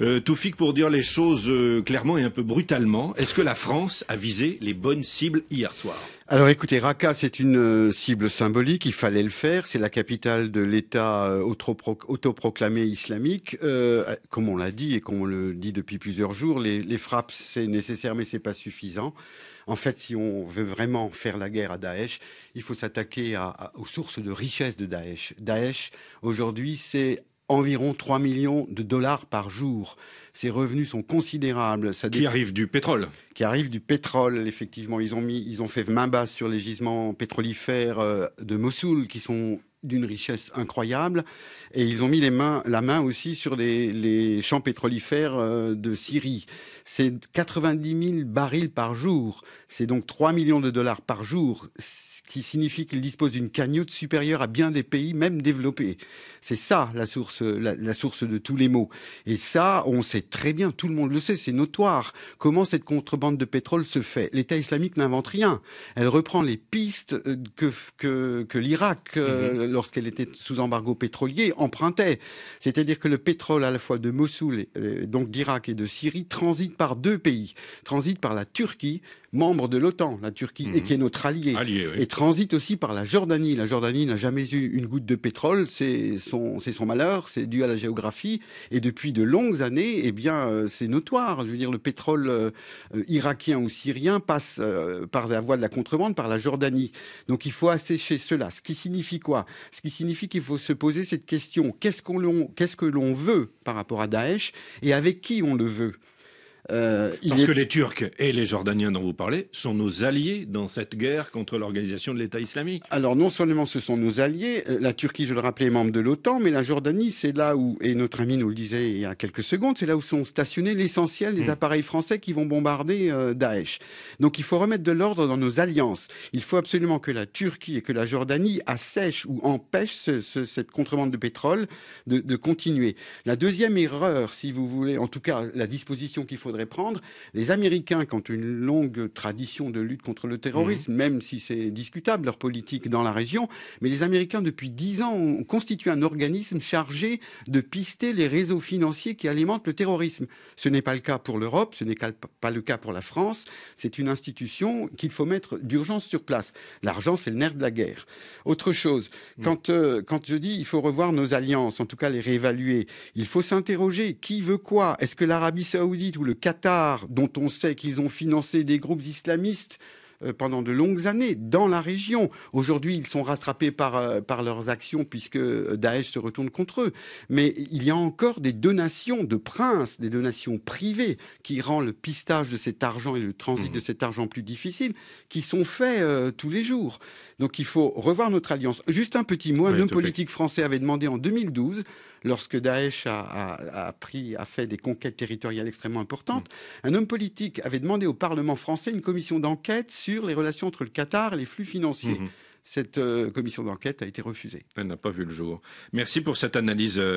Euh, Toufik, pour dire les choses euh, clairement et un peu brutalement, est-ce que la France a visé les bonnes cibles hier soir alors écoutez, Raqqa, c'est une euh, cible symbolique, il fallait le faire, c'est la capitale de l'État euh, autoproclamé islamique. comme on l'a dit et comme on le dit depuis plusieurs jours, les, frappes, c'est nécessaire mais ce c'est pas suffisant. En fait, si on veut vraiment faire la guerre à Daesh, il faut s'attaquer aux sources de richesse de Daesh. Daesh, aujourd'hui, c'est environ 3 millions de dollars par jour. Ces revenus sont considérables. Ça qui arrivent du pétrole Qui arrivent du pétrole, effectivement. Ils ont, mis, ils ont fait main basse sur les gisements pétrolifères euh, de Mossoul, qui sont d'une richesse incroyable. Et ils ont mis les mains, la main aussi sur les, champs pétrolifères euh, de Syrie. C'est 90 000 barils par jour. C'est donc 3 millions de dollars par jour, ce qui signifie qu'ils disposent d'une cagnotte supérieure à bien des pays, même développés. C'est ça la source, la, source de tous les maux. Et ça, on sait très bien, tout le monde le sait, c'est notoire comment cette contrebande de pétrole se fait. L'État islamique n'invente rien. Elle reprend les pistes euh, que, que, l'Irak, euh, mm-hmm lorsqu'elle était sous embargo pétrolier, empruntait. C'est-à-dire que le pétrole à la fois de Mossoul, euh, donc d'Irak et de Syrie, transite par deux pays. Transite par la Turquie, membre de l'OTAN, la Turquie, et mhm. qui est notre allié. Et transite aussi par la Jordanie. La Jordanie n'a jamais eu une goutte de pétrole, c'est son, malheur, c'est dû à la géographie. Et depuis de longues années, eh bien, euh, c'est notoire. Je veux dire, le pétrole euh, irakien ou syrien passe par la voie de la contrebande, par la Jordanie. Donc il faut assécher cela. Ce qui signifie quoi ce qui signifie qu'il faut se poser cette question qu'est-ce que l'on veut par rapport à Daesh et avec qui on le veut euh, Parce que les Turcs et les Jordaniens dont vous parlez sont nos alliés dans cette guerre contre l'organisation de l'État islamique. Alors non seulement ce sont nos alliés, euh, la Turquie, je le rappelais, est membre de l'OTAN, mais la Jordanie, c'est là où, et notre ami nous le disait il y a quelques secondes, c'est là où sont stationnés l'essentiel des mm. appareils français qui vont bombarder euh, Daesh. Donc il faut remettre de l'ordre dans nos alliances. Il faut absolument que la Turquie et que la Jordanie assèchent ou empêchent cette contrebande de pétrole de, de continuer. La deuxième erreur, si vous voulez, en tout cas la disposition qu'il faut faudrait prendre. Les Américains, qui ont une longue tradition de lutte contre le terrorisme, mhm. même si c'est discutable leur politique dans la région, mais les Américains, depuis dix ans, ont constitué un organisme chargé de pister les réseaux financiers qui alimentent le terrorisme. Ce n'est pas le cas pour l'Europe, ce n'est pas le cas pour la France. C'est une institution qu'il faut mettre d'urgence sur place. L'argent, c'est le nerf de la guerre. Autre chose, mhm. quand, euh, quand je dis il faut revoir nos alliances, en tout cas les réévaluer, il faut s'interroger qui veut quoi Est-ce que l'Arabie saoudite ou le Qatar, dont on sait qu'ils ont financé des groupes islamistes euh, pendant de longues années dans la région. Aujourd'hui, ils sont rattrapés par, euh, leurs actions puisque euh, Daesh se retourne contre eux. Mais il y a encore des donations de princes, des donations privées qui rendent le pistage de cet argent et le transit mmh. de cet argent plus difficile, qui sont faits tous les jours. Donc il faut revoir notre alliance. Juste un petit mot, un homme politique français avait demandé en 2012 lorsque Daesh a, pris, fait des conquêtes territoriales extrêmement importantes, mm. un homme politique avait demandé au Parlement français une commission d'enquête sur les relations entre le Qatar et les flux financiers. Mm-hmm. cette euh, commission d'enquête a été refusée. Elle n'a pas vu le jour. Merci pour cette analyse. Euh,